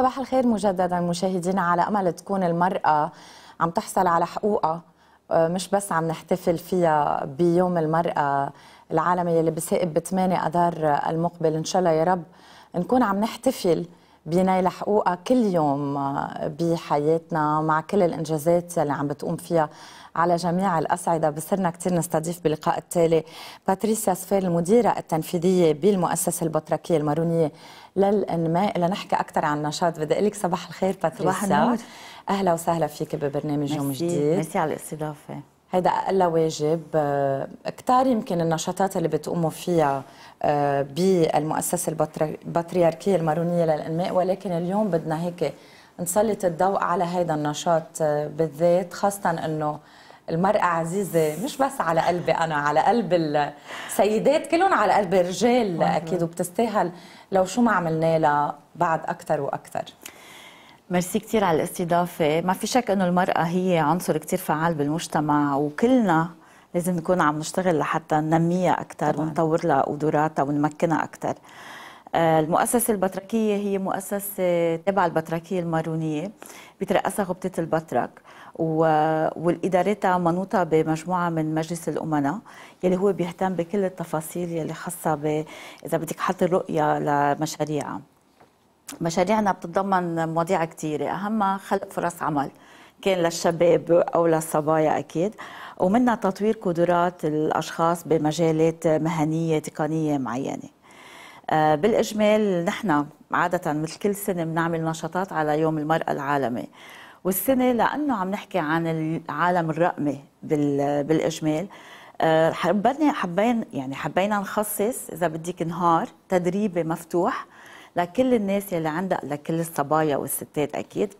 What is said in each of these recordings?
صباح الخير مجددا مشاهدينا على امل تكون المراه عم تحصل على حقوقها آه، مش بس عم نحتفل فيها بيوم المراه العالمي اللي بيسائب ب 8 اذار المقبل ان شاء الله يا رب نكون عم نحتفل بينايل حقوقها كل يوم آه، بحياتنا مع كل الانجازات اللي عم بتقوم فيها على جميع الاصعده بصرنا كثير نستضيف باللقاء التالي باتريسيا سفير المديره التنفيذيه بالمؤسسه البطركيه المارونيه للانماء لنحكي اكثر عن النشاط بدي اقول لك صباح الخير باتريسيا صباح النور اهلا وسهلا فيك ببرنامج يوم جديد ميرسي على الاستضافه هيدا أقل واجب آه، كتار يمكن النشاطات اللي بتقوموا فيها آه، بالمؤسسة البطريركية المارونية للإنماء ولكن اليوم بدنا هيك نسلط الضوء على هيدا النشاط آه، بالذات خاصة أنه المرأة عزيزة مش بس على قلبي أنا على قلب السيدات كلهم على قلب الرجال أكيد وبتستاهل لو شو ما عملنا لها بعد أكثر وأكثر ميرسي كثير على الاستضافة ما في شك أنه المرأة هي عنصر كثير فعال بالمجتمع وكلنا لازم نكون عم نشتغل لحتى ننميها أكثر ونطور لها قدراتها ونمكنها أكثر آه، المؤسسة البطركية هي مؤسسة تبع البتركية المارونية بترأسها غبطة البطرك والإدارتها منوطة بمجموعة من مجلس الأمناء يلي هو بيهتم بكل التفاصيل يلي خاصة ب... إذا بدك حط رؤية لمشاريعها مشاريعنا بتتضمن مواضيع كثيرة أهمها خلق فرص عمل كان للشباب أو للصبايا أكيد ومنها تطوير قدرات الأشخاص بمجالات مهنية تقنية معينة آه، بالإجمال نحن عادة مثل كل سنة بنعمل نشاطات على يوم المرأة العالمي والسنة لأنه عم نحكي عن العالم الرقمي بالإجمال آه، حبينا يعني حبينا نخصص إذا بدك نهار تدريبي مفتوح لكل الناس يلي عندها لكل الصبايا والستات اكيد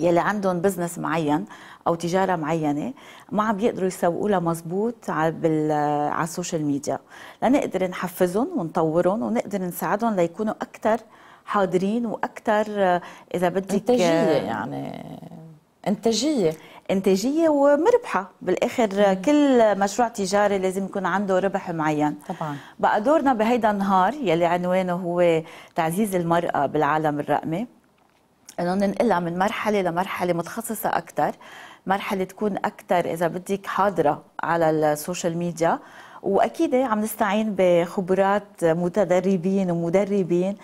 يلي عندهم بزنس معين او تجاره معينه ما عم بيقدروا يسوقوا لها مزبوط على على السوشيال ميديا لنقدر نحفزهم ونطورهم ونقدر نساعدهم ليكونوا اكثر حاضرين واكثر اذا بدك انتاجيه يعني انتاجيه انتاجيه ومربحه بالاخر مم. كل مشروع تجاري لازم يكون عنده ربح معين طبعا بقى دورنا بهيدا النهار يلي عنوانه هو تعزيز المراه بالعالم الرقمي انه ننقلها من مرحله لمرحله متخصصه اكثر مرحله تكون اكثر اذا بدك حاضره على السوشيال ميديا واكيد عم نستعين بخبرات متدربين ومدربين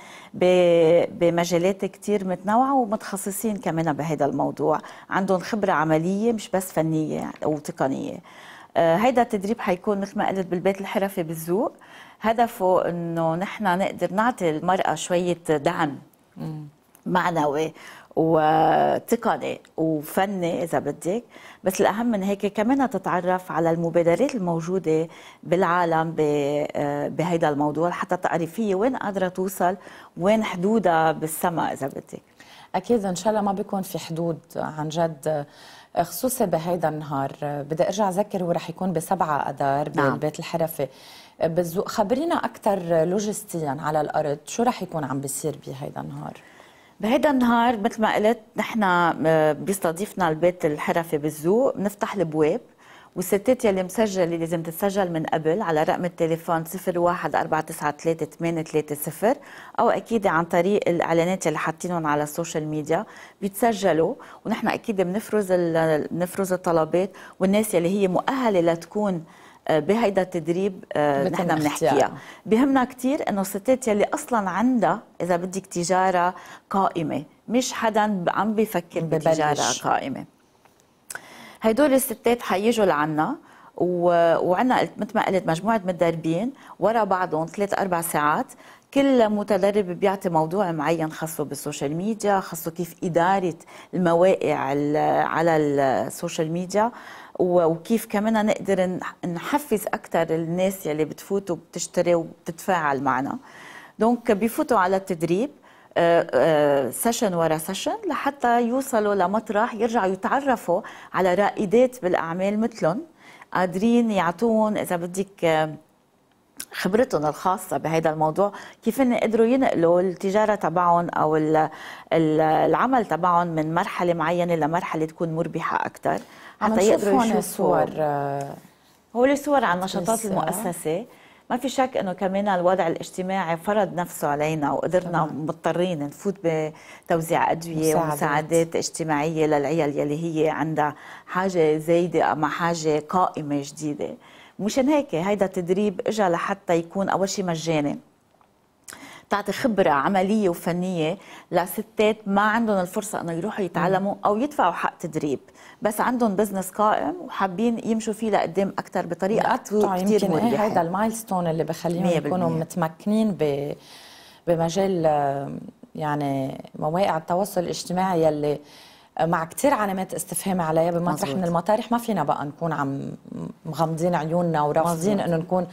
بمجالات كثير متنوعه ومتخصصين كمان بهذا الموضوع عندهم خبره عمليه مش بس فنيه او تقنيه آه، هيدا التدريب حيكون مثل ما قلت بالبيت الحرفي بالذوق هدفه انه نحن نقدر نعطي المراه شويه دعم معنوي وتقني وفني اذا بدك بس الاهم من هيك كمان تتعرف على المبادرات الموجوده بالعالم آه، بهيدا الموضوع حتى تعرفي وين قادره توصل وين حدودها بالسما اذا بدك اكيد ان شاء الله ما بيكون في حدود عن جد آه، خصوصا بهيدا النهار آه، بدي ارجع اذكر رح يكون ب 7 اذار بالبيت نعم. الحرفي بالزوق خبرينا اكثر لوجستيا على الارض شو رح يكون عم بيصير بهيدا النهار بهيدا النهار مثل ما قلت نحن آه، بيستضيفنا البيت الحرفي بالذوق بنفتح البواب والستات يلي مسجله لازم تتسجل من قبل على رقم التليفون 014938830 او اكيد عن طريق الاعلانات اللي حاطينهم على السوشيال ميديا بيتسجلوا ونحن اكيد بنفرز بنفرز الطلبات والناس يلي هي مؤهله لتكون آه، بهيدا التدريب آه، نحن بنحكيها بهمنا كثير انه الستات يلي اصلا عندها اذا بدك تجاره قائمه مش حدا عم بفكر بتجاره قائمه هدول الستات حيجوا لعنا وعندنا وعنا مثل ما قلت مجموعه متدربين ورا بعضهم ثلاث اربع ساعات كل متدرب بيعطي موضوع معين خاصه بالسوشيال ميديا خاصه كيف اداره المواقع على السوشيال ميديا وكيف كمان نقدر نحفز اكثر الناس يلي بتفوت وبتشتري وبتتفاعل معنا دونك بيفوتوا على التدريب سيشن آه، آه، ورا سيشن لحتى يوصلوا لمطرح يرجعوا يتعرفوا على رائدات بالاعمال مثلهم قادرين يعطون اذا بدك آه، خبرتهم الخاصة بهذا الموضوع كيف إن قدروا ينقلوا التجارة تبعهم أو العمل تبعهم من مرحلة معينة لمرحلة تكون مربحة أكثر حتى يقدروا يشوفوا الصور آه، هو الصور عن نشاطات المؤسسة ما في شك انه كمان الوضع الاجتماعي فرض نفسه علينا وقدرنا مضطرين نفوت بتوزيع ادويه مساعدات. ومساعدات اجتماعيه للعيال يلي هي عندها حاجه زايده أو حاجه قائمه جديده مشان هيك هيدا التدريب اجى لحتى يكون اول شيء مجاني تعطي خبرة عملية وفنية لستات ما عندهم الفرصة انه يروحوا يتعلموا او يدفعوا حق تدريب بس عندهم بزنس قائم وحابين يمشوا فيه لقدام اكثر بطريقة كثير إيه مريحة هذا المايلستون اللي بخليهم يكونوا متمكنين ب... بمجال يعني مواقع التواصل الاجتماعي يلي مع كثير علامات استفهام عليها بمطرح مزبوط. من المطارح ما فينا بقى نكون عم مغمضين عيوننا ورافضين انه نكون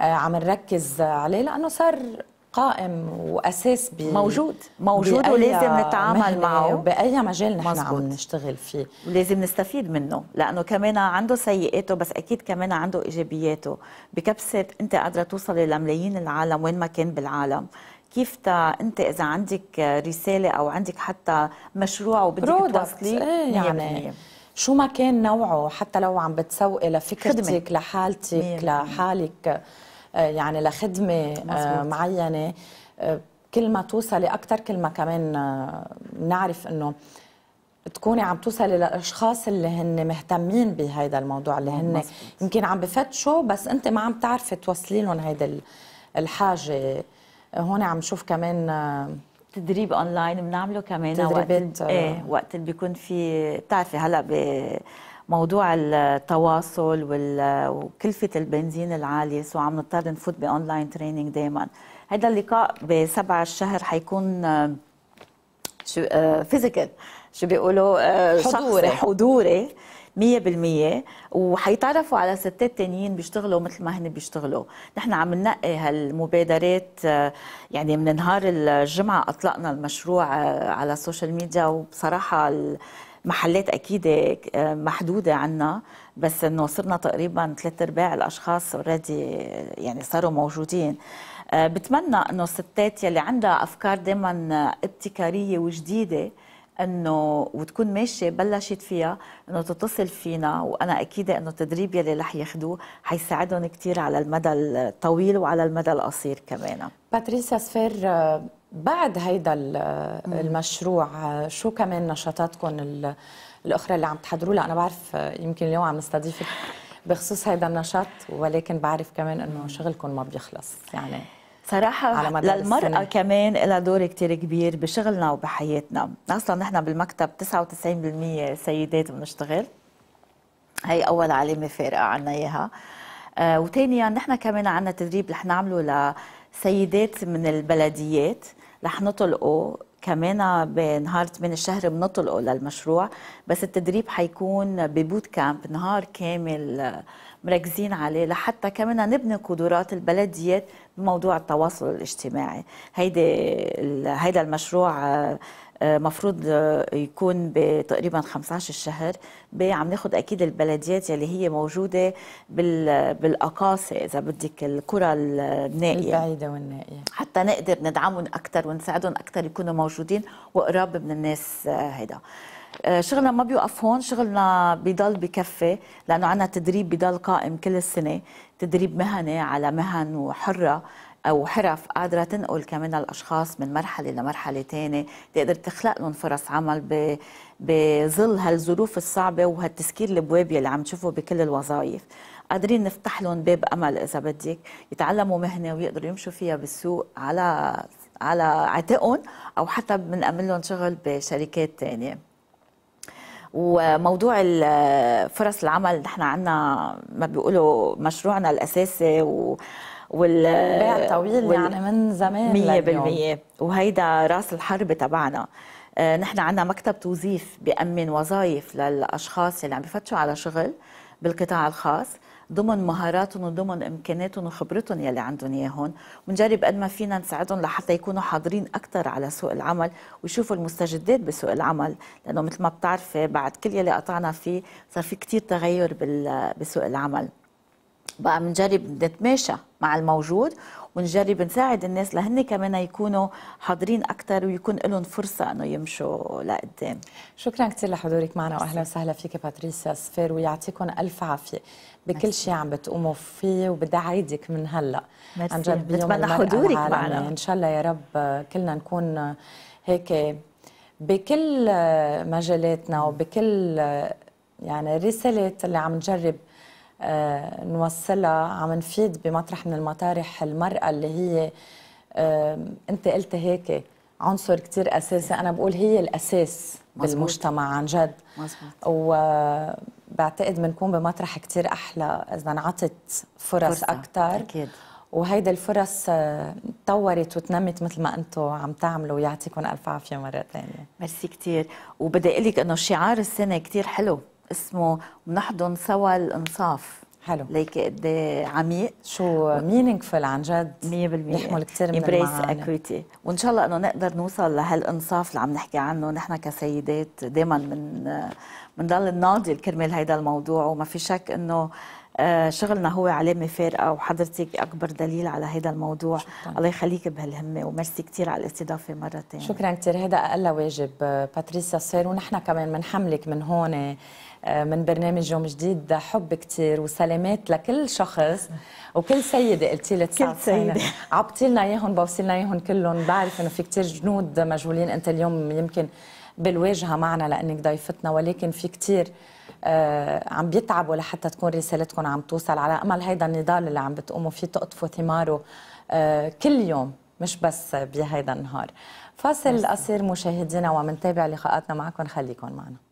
آه، عم نركز عليه لانه صار قائم واساس ب موجود موجود ولازم نتعامل معه باي مجال نحن مزبوط. عم نشتغل فيه ولازم نستفيد منه لانه كمان عنده سيئاته بس اكيد كمان عنده ايجابياته بكبسه انت قادره توصلي لملايين العالم وين ما كان بالعالم كيف تا انت اذا عندك رساله او عندك حتى مشروع وبدك توصلي ايه يعني شو ما كان نوعه حتى لو عم بتسوقي لفكرتك لحالتك مية. لحالك آه، يعني لخدمه آه، معينه آه، كل ما توصلي اكثر كل ما كمان نعرف انه تكوني عم توصلي للاشخاص اللي هن مهتمين بهذا الموضوع اللي هن مزبوط. يمكن عم بفتشوا بس انت ما عم تعرفي توصلي لهم هيدا الحاجه هون عم نشوف كمان آه، تدريب اونلاين بنعمله كمان تدريبات وقت آه، ايه وقت اللي بيكون في بتعرفي هلا بموضوع التواصل وكلفه البنزين العاليه سو عم نضطر نفوت باونلاين تريننج دائما هذا اللقاء بسبعة الشهر حيكون آه، شو فيزيكال شو بيقولوا حضوري حضوري 100% وحيتعرفوا على ستات تانيين بيشتغلوا مثل ما هن بيشتغلوا نحن عم ننقي هالمبادرات آه، يعني من نهار الجمعه اطلقنا المشروع آه، على السوشيال ميديا وبصراحه المحلات اكيد آه، محدوده عنا بس انه صرنا تقريبا ثلاث ارباع الاشخاص اوريدي يعني صاروا موجودين بتمنى انه الستات يلي عندها أفكار دائما ابتكاريه وجديده انه وتكون ماشيه بلشت فيها انه تتصل فينا وانا اكيده انه التدريب يلي رح ياخذوه حيساعدهم كثير على المدى الطويل وعلى المدى القصير كمان باتريسيا سفير بعد هيدا المشروع شو كمان نشاطاتكم الاخرى اللي عم تحضروا لها انا بعرف يمكن اليوم عم نستضيفك بخصوص هيدا النشاط ولكن بعرف كمان انه شغلكم ما بيخلص يعني صراحة للمرأة السنة. كمان لها دور كتير كبير بشغلنا وبحياتنا أصلا نحن بالمكتب 99% سيدات بنشتغل هي أول علامة فارقة عنا إياها آه وثانيا يعني نحن كمان عنا تدريب رح نعمله لسيدات من البلديات رح نطلقه كمان بنهار من الشهر بنطلقه للمشروع بس التدريب حيكون ببوت كامب نهار كامل مركزين عليه لحتى كمان نبني قدرات البلديات بموضوع التواصل الاجتماعي هيدي هيدا المشروع مفروض يكون بتقريبا 15 شهر عم ناخد اكيد البلديات يلي هي موجوده بالاقاصي اذا بدك القرى النائيه البعيده والنائيه حتى نقدر ندعمهم اكثر ونساعدهم اكثر يكونوا موجودين وقراب من الناس آه، هيدا آه، شغلنا ما بيوقف هون شغلنا بضل بكفي لانه عندنا تدريب بضل قائم كل السنه تدريب مهني على مهن وحره وحرف قادره تنقل كمان الاشخاص من مرحله لمرحله ثانيه تقدر تخلق لهم فرص عمل ب بظل هالظروف الصعبه وهالتسكير البواب اللي عم تشوفه بكل الوظائف قادرين نفتح لهم باب امل اذا بدك يتعلموا مهنه ويقدروا يمشوا فيها بالسوق على على عاتقهم او حتى بنأمن لهم شغل بشركات ثانيه وموضوع فرص العمل نحن عندنا ما بيقولوا مشروعنا الاساسي و وال بيع طويل وال... يعني من زمان 100% وهيدا راس الحرب تبعنا آه، نحن عندنا مكتب توظيف بيأمن وظائف للأشخاص اللي عم بفتشوا على شغل بالقطاع الخاص ضمن مهاراتهم وضمن امكاناتهم وخبرتهم يلي عندهم اياهم ونجرب قد ما فينا نساعدهم لحتى يكونوا حاضرين اكثر على سوق العمل ويشوفوا المستجدات بسوق العمل لانه مثل ما بتعرفي بعد كل يلي قطعنا فيه صار في كثير تغير بسوق العمل بقى بنجرب نتماشى مع الموجود ونجرب نساعد الناس لهن كمان يكونوا حاضرين اكثر ويكون لهم فرصه انه يمشوا لقدام. شكرا كثير لحضورك معنا واهلا وسهلا فيك باتريسيا سفير ويعطيكم الف عافيه بكل شيء عم بتقوموا فيه وبدي اعيدك من هلا عن جد بتمنى حضورك معنا ان شاء الله يا رب كلنا نكون هيك بكل مجالاتنا وبكل يعني الرسالات اللي عم نجرب آه، نوصلها عم نفيد بمطرح من المطارح المرأة اللي هي آه، أنت قلت هيك عنصر كتير أساسي أنا بقول هي الأساس مزبوط. بالمجتمع عن جد وبعتقد بنكون بمطرح كتير أحلى إذا انعطت فرص فرصة. أكتر أكيد وهيدا الفرص تطورت آه، وتنمت مثل ما انتم عم تعملوا ويعطيكم الف عافيه مره ثانيه ميرسي كثير وبدي اقول لك انه شعار السنه كثير حلو اسمه بنحضن سوا الانصاف حلو ليك قد عميق شو مينينغفول عن جد 100% يحمل كثير من امبريس اكويتي وان شاء الله انه نقدر نوصل لهالانصاف اللي عم نحكي عنه نحن كسيدات دائما من بنضل نناضل كرمال هيدا الموضوع وما في شك انه آه، شغلنا هو علامه فارقه وحضرتك اكبر دليل على هذا الموضوع شكرا. الله يخليك بهالهمه وميرسي كثير على الاستضافه مره ثانيه شكرا كثير هذا اقل واجب آه، باتريسيا سير ونحن كمان بنحملك من هون آه، من برنامج يوم جديد حب كثير وسلامات لكل شخص وكل سيدة قلتي لي كل سيدة عبطي لنا اياهم بوصي لنا اياهم كلهم بعرف انه في كثير جنود مجهولين انت اليوم يمكن بالواجهة معنا لانك ضيفتنا ولكن في كثير آه، عم بيتعبوا لحتى تكون رسالتكم عم توصل على امل هيدا النضال اللي عم بتقوموا فيه تقطفوا ثماره آه، كل يوم مش بس بهيدا النهار فاصل قصير مشاهدينا ومنتابع لقاءاتنا معكم خليكم معنا